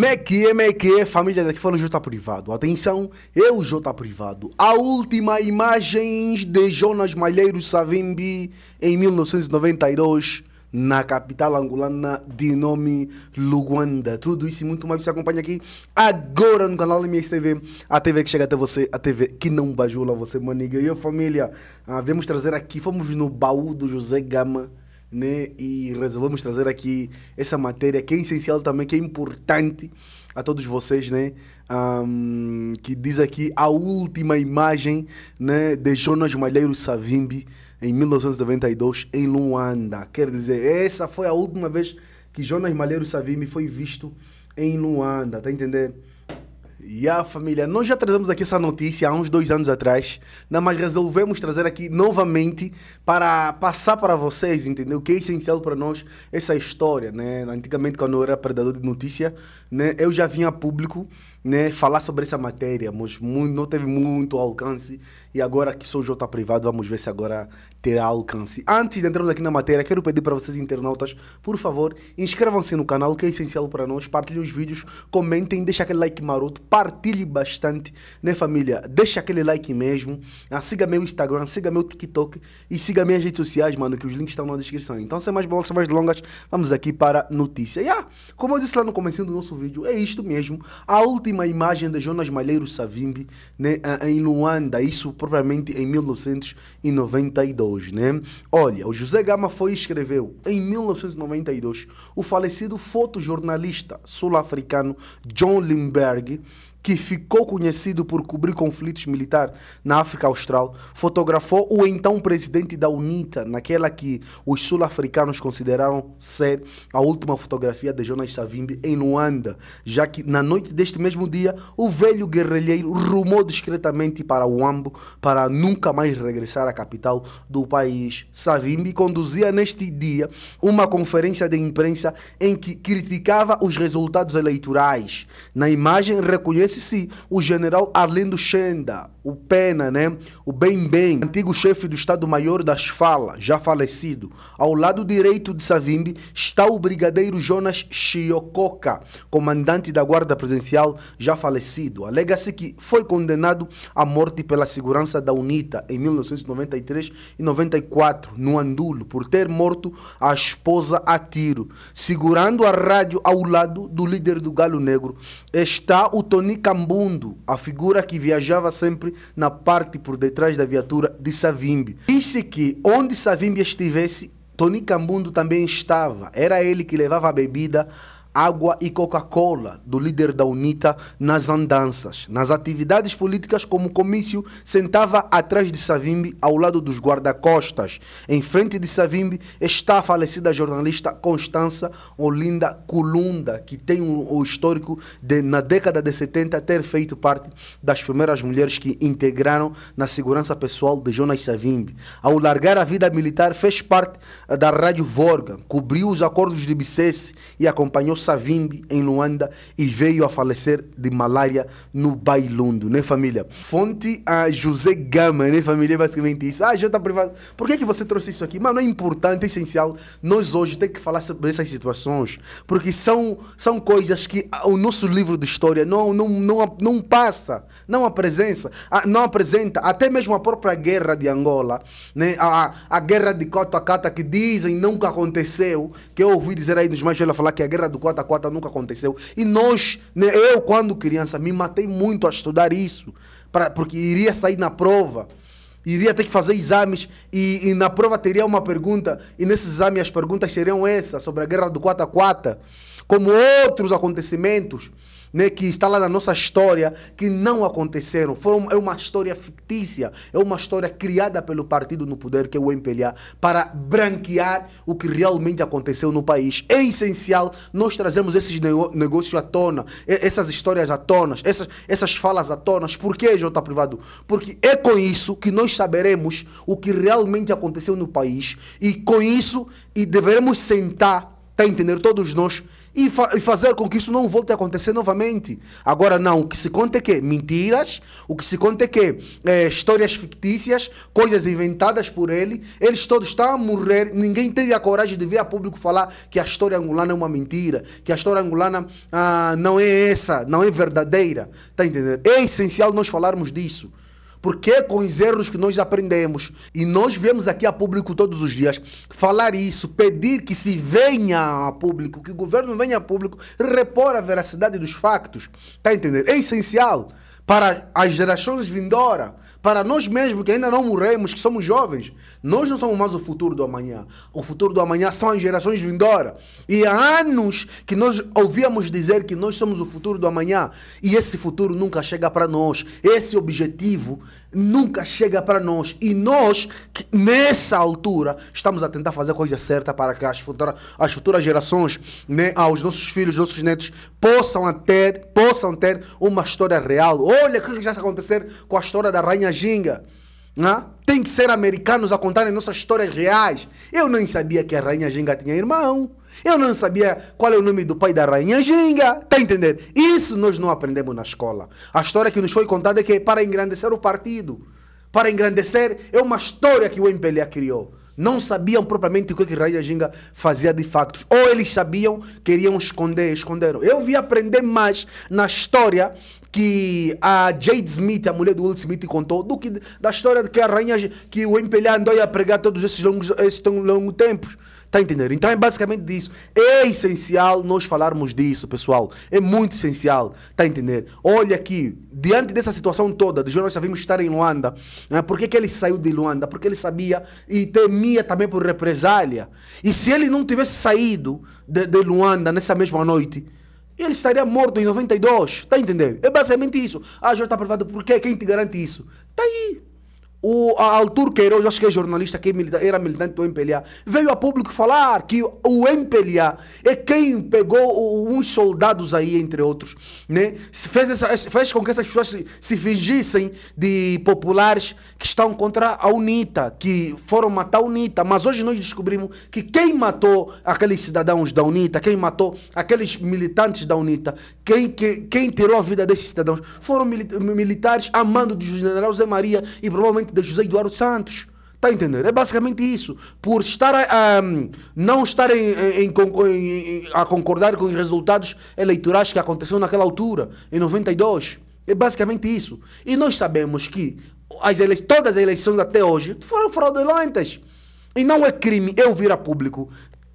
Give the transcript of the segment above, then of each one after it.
Meque, meque, família daqui fala Jota Privado. Atenção, eu Jota Privado. A última imagem de Jonas Malheiro Savimbi em 1992 na capital angolana de nome Luanda. Tudo isso e muito mais você acompanha aqui agora no canal MSTV, a TV que chega até você, a TV que não bajula você, maniga. E a família, ah, vamos trazer aqui, fomos no baú do José Gama né? E resolvemos trazer aqui essa matéria que é essencial também, que é importante a todos vocês, né? Um, que diz aqui a última imagem né, de Jonas Malheiro Savimbi em 1992 em Luanda. Quer dizer, essa foi a última vez que Jonas Malheiro Savimbi foi visto em Luanda, tá entendendo? E a família, nós já trazemos aqui essa notícia há uns dois anos atrás, não, né, mas resolvemos trazer aqui novamente para passar para vocês, entendeu? O que é essencial para nós, essa história, né? Antigamente, quando eu era predador de notícia, né, eu já vinha a público né, falar sobre essa matéria, mas muito, não teve muito alcance. E agora que sou Jota privado, vamos ver se agora terá alcance. Antes de entrarmos aqui na matéria, quero pedir para vocês, internautas, por favor, inscrevam-se no canal, que é essencial para nós. Partilhem os vídeos, comentem, deixem aquele like maroto, partilhe bastante, né, família? Deixa aquele like mesmo. Ah, siga meu Instagram, siga meu TikTok e siga minhas redes sociais, mano, que os links estão na descrição. Então, sem mais bolas, sem mais longas, vamos aqui para notícia. E ah, como eu disse lá no começo do nosso vídeo, é isto mesmo. A última última imagem de Jonas Malheiro Savimbi né, em Luanda, isso propriamente em 1992. Né? Olha, o José Gama foi e escreveu em 1992 o falecido fotojornalista sul-africano John Lindbergh que ficou conhecido por cobrir conflitos militares na África Austral, fotografou o então presidente da UNITA, naquela que os sul-africanos consideraram ser a última fotografia de Jonas Savimbi em Luanda, já que na noite deste mesmo dia, o velho guerrilheiro rumou discretamente para Uambo para nunca mais regressar à capital do país. Savimbi conduzia neste dia uma conferência de imprensa em que criticava os resultados eleitorais. Na imagem reconhece sim o general Arlindo Schenda o Pena, né? o Bem Bem, antigo chefe do Estado-Maior das Fala, já falecido. Ao lado direito de Savimbi está o brigadeiro Jonas Chiococa, comandante da Guarda Presidencial, já falecido. Alega-se que foi condenado à morte pela segurança da UNITA em 1993 e 94, no Andulo, por ter morto a esposa a tiro. Segurando a rádio ao lado do líder do Galo Negro está o Tony Cambundo, a figura que viajava sempre na parte por detrás da viatura de Savimbi. Disse que onde Savimbi estivesse, Tony Cambundo também estava. Era ele que levava a bebida água e Coca-Cola do líder da UNITA nas andanças. Nas atividades políticas, como comício, sentava atrás de Savimbi, ao lado dos guarda-costas. Em frente de Savimbi está a falecida jornalista Constança Olinda Colunda, que tem o, histórico de, na década de 70, ter feito parte das primeiras mulheres que integraram na segurança pessoal de Jonas Savimbi. Ao largar a vida militar, fez parte eh, da Rádio Vorga, cobriu os acordos de Bicesse e acompanhou Savimbi, em Luanda, e veio a falecer de malária no Bailundo, né, família? Fonte a José Gama, né, família? Basicamente isso. Ah, já está privado. Por que, que você trouxe isso aqui? Mano, é importante, é essencial. Nós hoje ter que falar sobre essas situações, porque são, são coisas que o nosso livro de história não, não, não, não passa, não apresenta, não apresenta. Até mesmo a própria guerra de Angola, né? a, a guerra de Coto a Cata, que dizem nunca aconteceu, que eu ouvi dizer aí nos mais velhos falar que a guerra do Coto quatro a nunca aconteceu. E nós, né, eu quando criança, me matei muito a estudar isso, pra, porque iria sair na prova iria ter que fazer exames e, e, na prova teria uma pergunta e nesse exame as perguntas seriam essas sobre a guerra do Quata Quata, como outros acontecimentos né, que está lá na nossa história, que não aconteceram. Foram, é uma história fictícia, é uma história criada pelo partido no poder, que é o MPLA, para branquear o que realmente aconteceu no país. É essencial nós trazermos esses nego negócios à tona, essas histórias à tona, essas, essas falas à tona. Por que, J. Privado? Porque é com isso que nós saberemos o que realmente aconteceu no país e com isso e deveremos sentar Está Todos nós. E, fa e, fazer com que isso não volte a acontecer novamente. Agora, não. O que se conta é que mentiras, o que se conta é que é, histórias fictícias, coisas inventadas por ele, eles todos estão a morrer. Ninguém teve a coragem de ver a público falar que a história angolana é uma mentira, que a história angolana ah, não é essa, não é verdadeira. Está entendendo? É essencial nós falarmos disso. Porque com os erros que nós aprendemos, e nós vemos aqui a público todos os dias, falar isso, pedir que se venha a público, que o governo venha a público, repor a veracidade dos factos. Está entendendo? É essencial para as gerações vindoura para nós mesmos que ainda não morremos, que somos jovens. Nós não somos mais o futuro do amanhã. O futuro do amanhã são as gerações vindouras. E há anos que nós ouvíamos dizer que nós somos o futuro do amanhã e esse futuro nunca chega para nós. Esse objetivo nunca chega para nós. E nós, nessa altura, estamos a tentar fazer a coisa certa para que as, futuras as futuras gerações, né, aos nossos filhos, nossos netos, possam ter, possam ter uma história real. Olha o que já está acontecendo com a história da rainha minha ginga. Né? Tem que ser americanos a contarem nossas histórias reais. Eu nem sabia que a rainha ginga tinha irmão. Eu não sabia qual é o nome do pai da rainha Ginga. Está a entender? Isso nós não aprendemos na escola. A história que nos foi contada é que é para engrandecer o partido. Para engrandecer é uma história que o MPLA criou. Não sabiam propriamente o que, a é Rainha Ginga fazia de facto. Ou eles sabiam, queriam esconder, esconderam. Eu vi aprender mais na história que a Jade Smith, a mulher do Will Smith, contou, do que da história de que a rainha, que o empelhado andou a pregar todos esses longos, esses tão longos tempos. Está entendendo? Então é basicamente disso. É essencial nós falarmos disso, pessoal. É muito essencial. Está entendendo? Olha aqui, diante dessa situação toda, de já vimos estar em Luanda, né? por que, que ele saiu de Luanda? Porque ele sabia e temia também por represália. E se ele não tivesse saído de, de Luanda nessa mesma noite, ele estaria morto em 92. Está a entender? É basicamente isso. Ah, já está aprovado. Por quê? Quem te garante isso? Está aí. O, a Queiroz, acho que é jornalista, que é era militante do MPLA, veio a público falar que o MPLA é quem pegou uns soldados aí, entre outros, né? Fez, essa, fez com que essas pessoas se, se fingissem de populares que estão contra a UNITA, que foram matar a UNITA. Mas hoje nós descobrimos que quem matou aqueles cidadãos da UNITA, quem matou aqueles militantes da UNITA, quem, que, quem tirou a vida desses cidadãos, foram militares a mando do general Zé Maria e provavelmente de José Eduardo Santos. Está a entender? É basicamente isso. Por estar a, a não estar em, em, em, a concordar com os resultados eleitorais que aconteceram naquela altura, em 92. É basicamente isso. E nós sabemos que as todas as eleições até hoje foram fraudulentas. E não é crime eu vir a público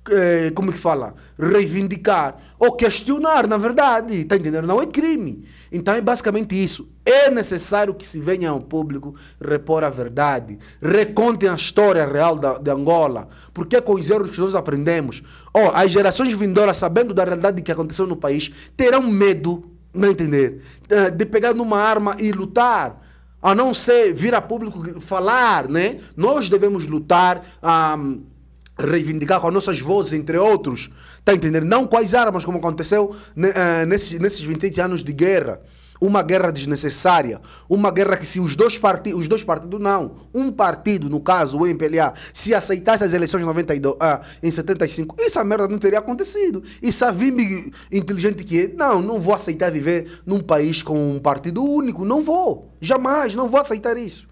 eh, como é que fala? Reivindicar ou questionar, na verdade, está entendendo? Não é crime. Então é basicamente isso. É necessário que se venha ao público repor a verdade, recontem a história real da, de Angola, porque é com os erros que nós aprendemos. Oh, as gerações vindouras, sabendo da realidade que aconteceu no país, terão medo, não entender, eh, de pegar numa arma e lutar a não ser vir a público falar, né? Nós devemos lutar. Um, ah, reivindicar com as nossas vozes, entre outros. Está a entender? Não com as armas, como aconteceu eh, nesses, nesses anos de guerra. Uma guerra desnecessária. Uma guerra que se os dois partidos, os dois partidos não, um partido, no caso o MPLA, se aceitasse as eleições de 92, ah, em 75, isso a merda não teria acontecido. E Savimbi, inteligente que é, não, não vou aceitar viver num país com um partido único, não vou. Jamais, não vou aceitar isso.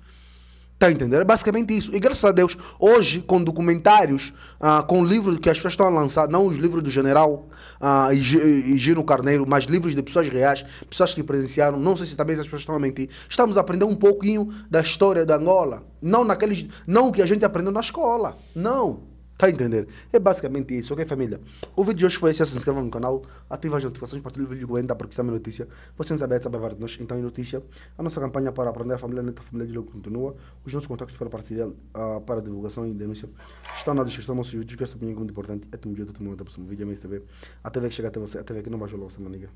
Está entendendo? entender? É basicamente isso. E graças a Deus, hoje, com documentários, ah, com livros que as pessoas estão a lançar, não os livros do general ah, e, e, e Gino Carneiro, mas livros de pessoas reais, pessoas que presenciaram, não sei se também as pessoas estão a mentir, estamos a aprender um pouquinho da história da Angola. Não naqueles. Não o que a gente aprendeu na escola. Não. Tá a entender? É basicamente isso, ok, família? O vídeo de hoje foi esse. Se inscreva no canal, ative as notificações, partilhe o vídeo, comenta, porque também notícia. Vocês sabem, é sabem várias de nós, então é notícia. A nossa campanha para aprender a família neta, a família de logo continua. Os nossos contatos para partilhar uh, para divulgação e denúncia estão na descrição do nosso vídeo. Que essa é opinião é muito importante. É tudo dia, todo mundo até o próximo vídeo, é mesmo Até ver que chega até você, até ver que não baixou logo essa maniga.